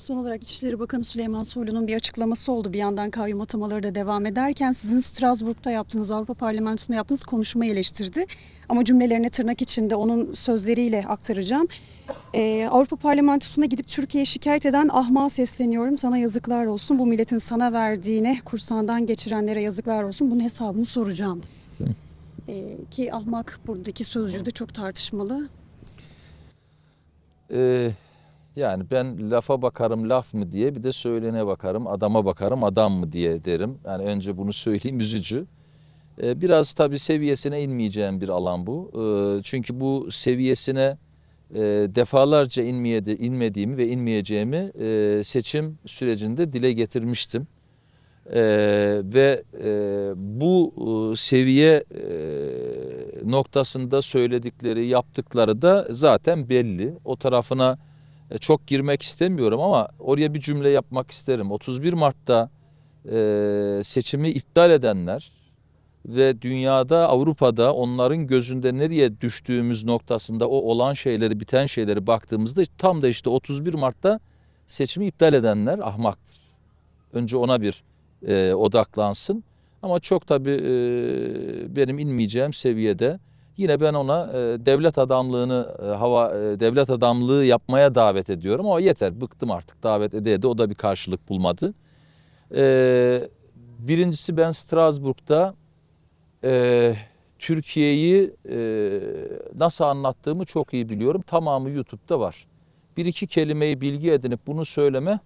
Son olarak İçişleri Bakanı Süleyman Soylu'nun bir açıklaması oldu. Bir yandan kayyum atamaları da devam ederken sizin Strasbourg'da yaptığınız, Avrupa Parlamentosu'nda yaptığınız konuşmayı eleştirdi. Ama cümlelerine tırnak içinde onun sözleriyle aktaracağım. Ee, Avrupa Parlamentosu'na gidip Türkiye'ye şikayet eden ahma sesleniyorum. Sana yazıklar olsun. Bu milletin sana verdiğine, kursandan geçirenlere yazıklar olsun. Bunun hesabını soracağım. Ee, ki ahmak buradaki sözcüğü de çok tartışmalı. Eee yani ben lafa bakarım laf mı diye bir de söylene bakarım adama bakarım adam mı diye derim. Yani önce bunu söyleyeyim üzücü. Ee, biraz tabii seviyesine inmeyeceğim bir alan bu. Ee, çünkü bu seviyesine e, defalarca inmeye de, inmediğimi ve inmeyeceğimi e, seçim sürecinde dile getirmiştim. Ee, ve e, bu seviye noktasında söyledikleri yaptıkları da zaten belli. O tarafına e, çok girmek istemiyorum ama oraya bir cümle yapmak isterim. 31 Mart'ta e, seçimi iptal edenler ve dünyada Avrupa'da onların gözünde nereye düştüğümüz noktasında o olan şeyleri biten şeyleri baktığımızda tam da işte 31 Mart'ta seçimi iptal edenler ahmaktır. Önce ona bir e, odaklansın ama çok tabii e, benim inmeyeceğim seviyede Yine ben ona e, devlet adamlığını e, hava e, devlet adamlığı yapmaya davet ediyorum ama yeter bıktım artık davet ede o da bir karşılık bulmadı. E, birincisi ben Strasbourg'da e, Türkiye'yi e, nasıl anlattığımı çok iyi biliyorum. Tamamı YouTube'da var. Bir iki kelimeyi bilgi edinip bunu söyleme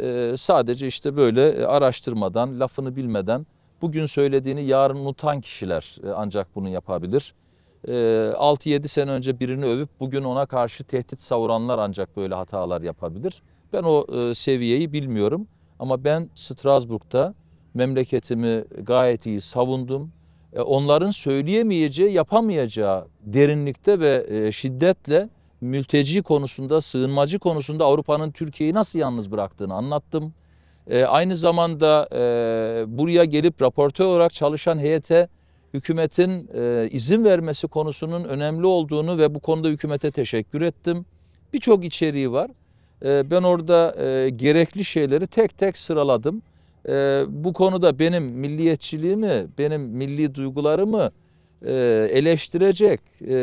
e, sadece işte böyle e, araştırmadan, lafını bilmeden bugün söylediğini yarın unutan kişiler e, ancak bunu yapabilir. 6-7 ee, sene önce birini övüp bugün ona karşı tehdit savuranlar ancak böyle hatalar yapabilir. Ben o e, seviyeyi bilmiyorum ama ben Strasbourg'da memleketimi gayet iyi savundum. E, onların söyleyemeyeceği, yapamayacağı derinlikte ve e, şiddetle mülteci konusunda, sığınmacı konusunda Avrupa'nın Türkiye'yi nasıl yalnız bıraktığını anlattım. aynı zamanda buraya gelip raportör olarak çalışan heyete hükümetin e, izin vermesi konusunun önemli olduğunu ve bu konuda hükümete teşekkür ettim. Birçok içeriği var. E, ben orada e, gerekli şeyleri tek tek sıraladım. E, bu konuda benim milliyetçiliğimi, benim milli duygularımı e, eleştirecek e,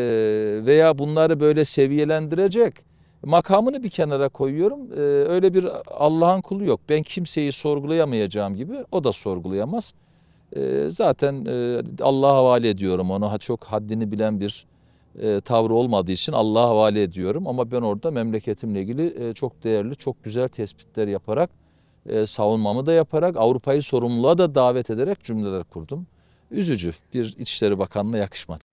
veya bunları böyle seviyelendirecek makamını bir kenara koyuyorum. E, öyle bir Allah'ın kulu yok. Ben kimseyi sorgulayamayacağım gibi o da sorgulayamaz. E, zaten e, Allah'a havale ediyorum onu. Çok haddini bilen bir e, tavrı olmadığı için Allah'a havale ediyorum. Ama ben orada memleketimle ilgili e, çok değerli, çok güzel tespitler yaparak, e, savunmamı da yaparak, Avrupa'yı sorumluluğa da davet ederek cümleler kurdum. Üzücü bir İçişleri Bakanı'na yakışmadı.